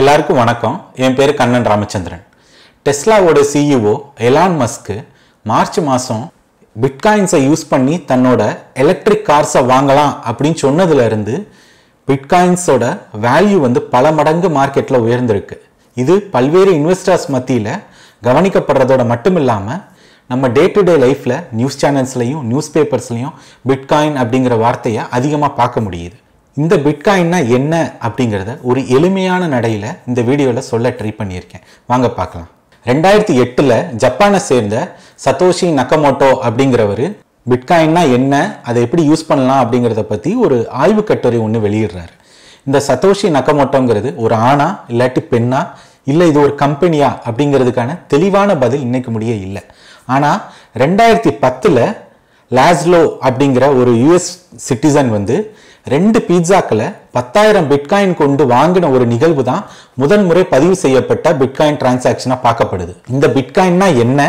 எல்லாருக்கும் வணக்கம் என் பேர் கண்ணன் ராமச்சந்திரன் டெஸ்லாவோட சிஇஓ எலான் மஸ்க்கு மார்ச் மாதம் பிட்காயின்ஸை யூஸ் பண்ணி தன்னோட எலக்ட்ரிக் கார்ஸை வாங்கலாம் அப்படின்னு சொன்னதுலேருந்து பிட்காயின்ஸோட வேல்யூ வந்து பல மடங்கு மார்க்கெட்டில் உயர்ந்திருக்கு இது பல்வேறு இன்வெஸ்டர்ஸ் மத்தியில் கவனிக்கப்படுறதோட மட்டும் இல்லாமல் நம்ம டே டு டே லைஃப்பில் நியூஸ் சேனல்ஸ்லையும் நியூஸ் பேப்பர்ஸ்லையும் பிட்காயின் அப்படிங்கிற வார்த்தையை அதிகமாக பார்க்க முடியுது இந்த பிட்காயின்னா என்ன அப்படிங்கிறத ஒரு எளிமையான நடையில் இந்த வீடியோவில் சொல்ல ட்ரை பண்ணியிருக்கேன் வாங்க பார்க்கலாம் ரெண்டாயிரத்தி எட்டில் ஜப்பானை சேர்ந்த சத்தோஷி நக்கமோட்டோ அப்படிங்கிறவர் பிட்காயின்னா என்ன அதை எப்படி யூஸ் பண்ணலாம் அப்படிங்கிறத பற்றி ஒரு ஆய்வு கட்டுரை ஒன்று வெளியிடுறாரு இந்த சத்தோஷி நக்கமோட்டோங்கிறது ஒரு ஆணா இல்லாட்டி பெண்ணா இல்லை இது ஒரு கம்பெனியா அப்படிங்கிறதுக்கான தெளிவான பதில் இன்னைக்கு முடிய இல்லை ஆனால் ரெண்டாயிரத்தி பத்தில் லாஸ்லோ அப்படிங்கிற ஒரு யுஎஸ் சிட்டிசன் வந்து ரெண்டு பீட்சாக்களை பத்தாயிரம் பிட்காயின் கொண்டு வாங்கின ஒரு நிகழ்வு தான் முதன்முறை பதிவு செய்யப்பட்ட பிட்காயின் டிரான்சாக்ஷனாக பார்க்கப்படுது இந்த பிட்காயின்னா என்ன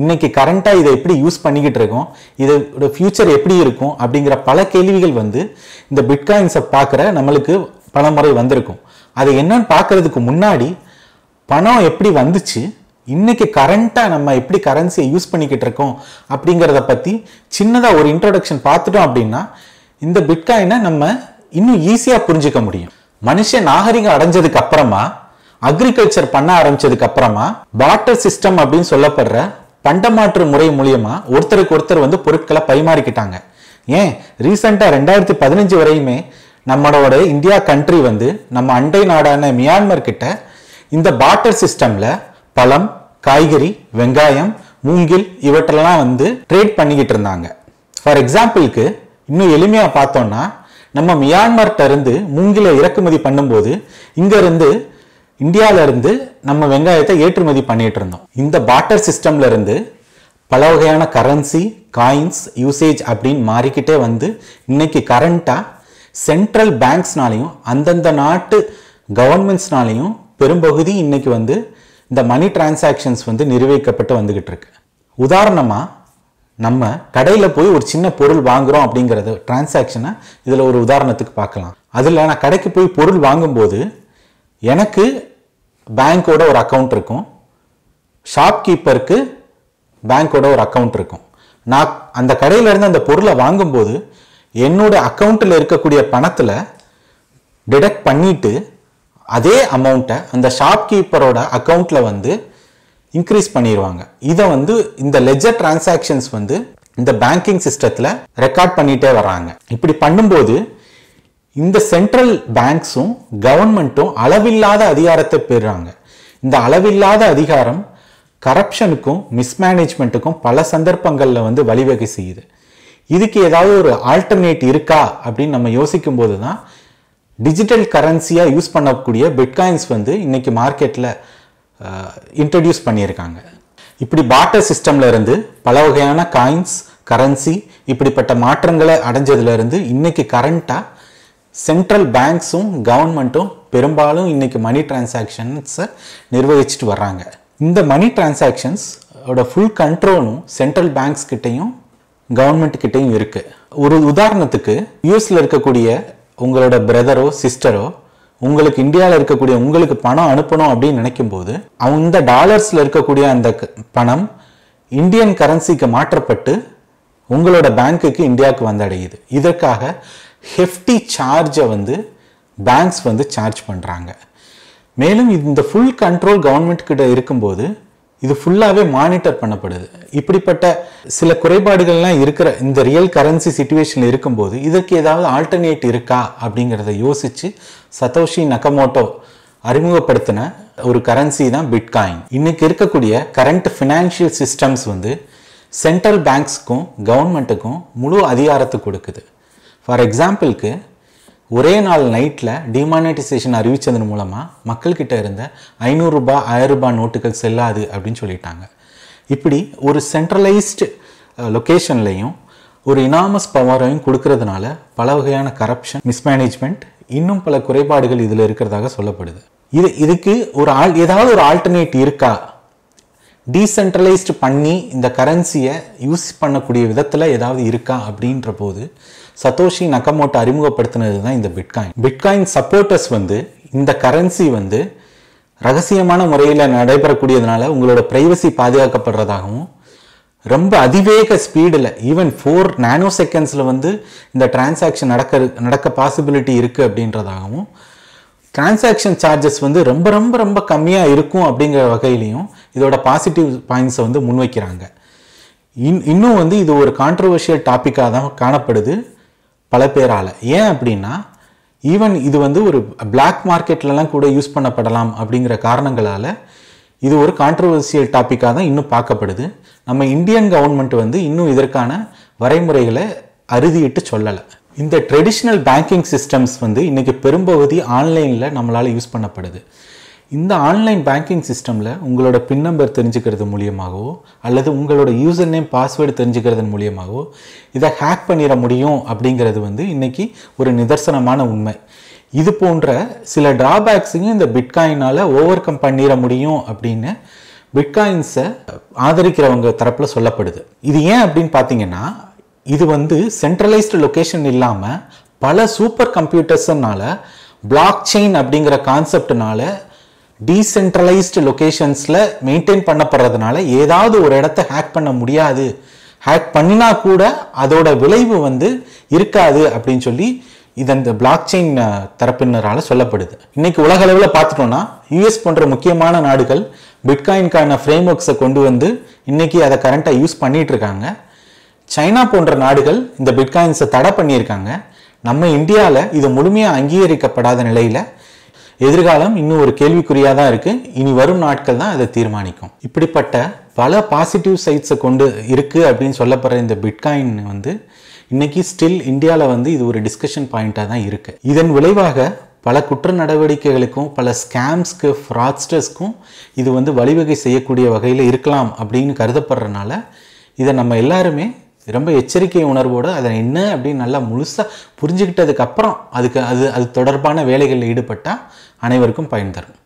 இன்னைக்கு கரண்ட்டாக இதை எப்படி யூஸ் பண்ணிக்கிட்டு இருக்கோம் இதோட ஃபியூச்சர் எப்படி இருக்கும் அப்படிங்கிற பல கேள்விகள் வந்து இந்த பிட்காயின்ஸை பார்க்குற நம்மளுக்கு பல முறை வந்திருக்கும் அது என்னன்னு பார்க்கறதுக்கு முன்னாடி பணம் எப்படி வந்துச்சு இன்னைக்கு கரண்ட்டாக நம்ம எப்படி கரன்சியை யூஸ் பண்ணிக்கிட்டு இருக்கோம் அப்படிங்கிறத பற்றி சின்னதாக ஒரு இன்ட்ரடக்ஷன் பார்த்துட்டோம் அப்படின்னா இந்த பிட்காயினை நம்ம இன்னும் ஈஸியாக புரிஞ்சுக்க முடியும் மனுஷ நாகரிகம் அடைஞ்சதுக்கு அப்புறமா அக்ரிகல்ச்சர் பண்ண ஆரம்பிச்சதுக்கு அப்புறமா பாட்டர் சிஸ்டம் அப்படின்னு சொல்லப்படுற பண்டமாற்று முறை மூலியமா ஒருத்தருக்கு ஒருத்தர் வந்து பொருட்களை பரிமாறிக்கிட்டாங்க ஏன் ரீசெண்டாக ரெண்டாயிரத்தி பதினஞ்சு வரையுமே நம்மளோட இந்தியா கண்ட்ரி வந்து நம்ம அண்டை நாடான மியான்மர் கிட்ட இந்த பாட்டர் சிஸ்டம்ல பழம் காய்கறி வெங்காயம் மூங்கில் இவற்றெல்லாம் வந்து ட்ரேட் பண்ணிக்கிட்டு இருந்தாங்க ஃபார் எக்ஸாம்பிளுக்கு இன்னும் எளிமையாக பார்த்தோம்னா நம்ம மியான்மர்கிட்ட இருந்து மூங்கில இறக்குமதி பண்ணும்போது இங்கேருந்து இருந்து நம்ம வெங்காயத்தை ஏற்றுமதி பண்ணிகிட்டு இருந்தோம் இந்த பாட்டர் இருந்து பல வகையான கரன்சி காயின்ஸ் யூசேஜ் அப்படின்னு மாறிக்கிட்டே வந்து இன்னைக்கு கரண்ட்டாக சென்ட்ரல் பேங்க்ஸ்னாலையும் அந்தந்த நாட்டு கவர்மெண்ட்ஸ்னாலையும் பெரும்பகுதி இன்னைக்கு வந்து இந்த மணி டிரான்சாக்ஷன்ஸ் வந்து நிர்வகிக்கப்பட்டு வந்துகிட்டு இருக்கு உதாரணமாக நம்ம கடையில் போய் ஒரு சின்ன பொருள் வாங்குகிறோம் அப்படிங்கிறது டிரான்சாக்ஷனை இதில் ஒரு உதாரணத்துக்கு பார்க்கலாம் அதில் நான் கடைக்கு போய் பொருள் வாங்கும்போது எனக்கு பேங்க்கோட ஒரு அக்கௌண்ட் இருக்கும் ஷாப்கீப்பருக்கு பேங்க்கோட ஒரு அக்கௌண்ட் இருக்கும் நான் அந்த கடையிலேருந்து அந்த பொருளை வாங்கும்போது என்னோட அக்கௌண்ட்டில் இருக்கக்கூடிய பணத்தில் டிடெக்ட் பண்ணிவிட்டு அதே அமௌண்ட்டை அந்த ஷாப்கீப்பரோட அக்கௌண்ட்டில் வந்து இன்க்ரீஸ் பண்ணிடுவாங்க இதை வந்து இந்த லெஜர் டிரான்சாக்ஷன்ஸ் வந்து இந்த பேங்கிங் சிஸ்டத்தில் ரெக்கார்ட் பண்ணிகிட்டே வராங்க இப்படி பண்ணும்போது இந்த சென்ட்ரல் பேங்க்ஸும் கவர்மெண்ட்டும் அளவில்லாத அதிகாரத்தை பெறுறாங்க இந்த அளவில்லாத அதிகாரம் கரப்ஷனுக்கும் மிஸ்மேனேஜ்மெண்ட்டுக்கும் பல சந்தர்ப்பங்களில் வந்து வழிவகை செய்யுது இதுக்கு ஏதாவது ஒரு ஆல்டர்னேட் இருக்கா அப்படின்னு நம்ம யோசிக்கும் போது தான் டிஜிட்டல் கரன்சியாக யூஸ் பண்ணக்கூடிய பிட்காயின்ஸ் வந்து இன்றைக்கி மார்க்கெட்டில் இன்ட்ரடியூஸ் பண்ணியிருக்காங்க இப்படி பாட்டர் சிஸ்டமில் இருந்து பல வகையான காயின்ஸ் கரன்சி இப்படிப்பட்ட மாற்றங்களை அடைஞ்சதுலேருந்து இன்னைக்கு கரண்ட்டாக சென்ட்ரல் பேங்க்ஸும் கவர்மெண்ட்டும் பெரும்பாலும் இன்றைக்கி மணி டிரான்சாக்ஷன்ஸை நிர்வகிச்சுட்டு வர்றாங்க இந்த மணி டிரான்சாக்ஷன்ஸ் அதோட ஃபுல் கண்ட்ரோலும் சென்ட்ரல் பேங்க்ஸ் கிட்டேயும் கிட்டேயும் இருக்குது ஒரு உதாரணத்துக்கு யூஎஸில் இருக்கக்கூடிய உங்களோட பிரதரோ சிஸ்டரோ உங்களுக்கு இந்தியாவில் இருக்கக்கூடிய உங்களுக்கு பணம் அனுப்பணும் அப்படின்னு நினைக்கும் போது அந்த டாலர்ஸில் இருக்கக்கூடிய அந்த பணம் இந்தியன் கரன்சிக்கு மாற்றப்பட்டு உங்களோட பேங்க்குக்கு இந்தியாவுக்கு வந்தடையுது இதற்காக ஹெஃப்டி சார்ஜை வந்து பேங்க்ஸ் வந்து சார்ஜ் பண்ணுறாங்க மேலும் இந்த ஃபுல் கண்ட்ரோல் கவர்மெண்ட் கிட்ட இருக்கும்போது இது ஃபுல்லாகவே மானிட்டர் பண்ணப்படுது இப்படிப்பட்ட சில குறைபாடுகள்லாம் இருக்கிற இந்த ரியல் கரன்சி சுச்சுவேஷனில் இருக்கும்போது இதற்கு ஏதாவது ஆல்டர்னேட் இருக்கா அப்படிங்கிறத யோசித்து சதோஷி நக்கமோட்டோ அறிமுகப்படுத்தின ஒரு கரன்சி தான் பிட்காயின் இன்றைக்கி இருக்கக்கூடிய கரண்ட் ஃபினான்ஷியல் சிஸ்டம்ஸ் வந்து சென்ட்ரல் பேங்க்ஸுக்கும் கவர்மெண்ட்டுக்கும் முழு அதிகாரத்தை கொடுக்குது ஃபார் எக்ஸாம்பிளுக்கு ஒரே நாள் நைட்டில் டிமானிட்டைசேஷன் அறிவித்ததன் மூலமாக மக்கள்கிட்ட இருந்த ஐநூறுரூபா ஆயிரரூபா நோட்டுகள் செல்லாது அப்படின்னு சொல்லிட்டாங்க இப்படி ஒரு சென்ட்ரலைஸ்டு லொக்கேஷன்லையும் ஒரு இனாமஸ் பவரையும் கொடுக்கறதுனால பல வகையான கரப்ஷன் மிஸ்மேனேஜ்மெண்ட் இன்னும் பல குறைபாடுகள் இதில் இருக்கிறதாக சொல்லப்படுது இது இதுக்கு ஒரு ஆல் ஏதாவது ஒரு ஆல்டர்னேட் இருக்கா டீசென்ட்ரலைஸ்டு பண்ணி இந்த கரன்சியை யூஸ் பண்ணக்கூடிய விதத்தில் ஏதாவது இருக்கா அப்படின்ற போது சத்தோஷி நக்கமோட்டை அறிமுகப்படுத்தினது தான் இந்த பிட்காயின் பிட்காயின் சப்போர்ட்டர்ஸ் வந்து இந்த கரன்சி வந்து ரகசியமான முறையில் நடைபெறக்கூடியதுனால உங்களோட ப்ரைவசி பாதுகாக்கப்படுறதாகவும் ரொம்ப அதிவேக ஸ்பீடில் ஈவன் ஃபோர் நானோ செகண்ட்ஸில் வந்து இந்த டிரான்சாக்ஷன் நடக்க நடக்க பாசிபிலிட்டி இருக்குது அப்படின்றதாகவும் டிரான்சாக்ஷன் சார்ஜஸ் வந்து ரொம்ப ரொம்ப ரொம்ப கம்மியாக இருக்கும் அப்படிங்கிற வகையிலையும் இதோட பாசிட்டிவ் பாயிண்ட்ஸை வந்து முன்வைக்கிறாங்க இன் இன்னும் வந்து இது ஒரு கான்ட்ரவர்ஷியல் டாப்பிக்காக தான் காணப்படுது பல பேரால் ஏன் அப்படின்னா ஈவன் இது வந்து ஒரு பிளாக் மார்க்கெட்லலாம் கூட யூஸ் பண்ணப்படலாம் அப்படிங்கிற காரணங்களால் இது ஒரு கான்ட்ரவர்சியல் டாப்பிக்காக தான் இன்னும் பார்க்கப்படுது நம்ம இந்தியன் கவர்மெண்ட் வந்து இன்னும் இதற்கான வரைமுறைகளை அறுதியிட்டு சொல்லலை இந்த ட்ரெடிஷ்னல் பேங்கிங் சிஸ்டம்ஸ் வந்து இன்றைக்கி பெரும்பகுதி ஆன்லைனில் நம்மளால் யூஸ் பண்ணப்படுது இந்த ஆன்லைன் பேங்கிங் சிஸ்டமில் உங்களோட பின் நம்பர் தெரிஞ்சுக்கிறது மூலியமாகவோ அல்லது உங்களோட யூசர் நேம் பாஸ்வேர்டு தெரிஞ்சுக்கிறது மூலியமாகவோ இதை ஹேக் பண்ணிட முடியும் அப்படிங்கிறது வந்து இன்றைக்கி ஒரு நிதர்சனமான உண்மை இது போன்ற சில டிராபேக்ஸையும் இந்த பிட்காயினால் ஓவர் கம் பண்ணிட முடியும் அப்படின்னு பிட்காயின்ஸை ஆதரிக்கிறவங்க தரப்பில் சொல்லப்படுது இது ஏன் அப்படின்னு பார்த்தீங்கன்னா இது வந்து சென்ட்ரலைஸ்டு லொக்கேஷன் இல்லாமல் பல சூப்பர் கம்ப்யூட்டர்ஸ்னால பிளாக் செயின் அப்படிங்கிற கான்செப்டனால டீசென்ட்ரலைஸ்டு லொக்கேஷன்ஸில் மெயின்டைன் பண்ணப்படுறதுனால ஏதாவது ஒரு இடத்த ஹேக் பண்ண முடியாது ஹேக் பண்ணினா கூட அதோட விளைவு வந்து இருக்காது அப்படின்னு சொல்லி இது அந்த பிளாக் செயின் தரப்பினரால் சொல்லப்படுது இன்னைக்கு உலக அளவில் பார்த்துட்டோம்னா யூஎஸ் போன்ற முக்கியமான நாடுகள் பிட்காயின்கான ஃப்ரேம் ஒர்க்ஸை கொண்டு வந்து இன்னைக்கு அதை கரண்ட்டாக யூஸ் பண்ணிட்டு இருக்காங்க சைனா போன்ற நாடுகள் இந்த பிட்காயின்ஸை தடை பண்ணியிருக்காங்க நம்ம இந்தியாவில் இது முழுமையாக அங்கீகரிக்கப்படாத நிலையில் எதிர்காலம் இன்னும் ஒரு கேள்விக்குறியாக தான் இருக்குது இனி வரும் நாட்கள் தான் அதை தீர்மானிக்கும் இப்படிப்பட்ட பல பாசிட்டிவ் சைட்ஸை கொண்டு இருக்குது அப்படின்னு சொல்லப்படுற இந்த பிட்காயின் வந்து இன்னைக்கு ஸ்டில் இந்தியாவில் வந்து இது ஒரு டிஸ்கஷன் பாயிண்ட்டாக தான் இருக்குது இதன் விளைவாக பல குற்ற நடவடிக்கைகளுக்கும் பல ஸ்கேம்ஸ்க்கு ஃப்ராட்ஸ்டர்ஸ்க்கும் இது வந்து வழிவகை செய்யக்கூடிய வகையில் இருக்கலாம் அப்படின்னு கருதப்படுறனால இதை நம்ம எல்லாருமே ரொம்ப எச்சரிக்கை உணர்வோடு அதை என்ன அப்படின்னு நல்லா முழுசாக புரிஞ்சுக்கிட்டதுக்கப்புறம் அதுக்கு அது அது தொடர்பான வேலைகளில் ஈடுபட்டால் அனைவருக்கும் பயன் தரும்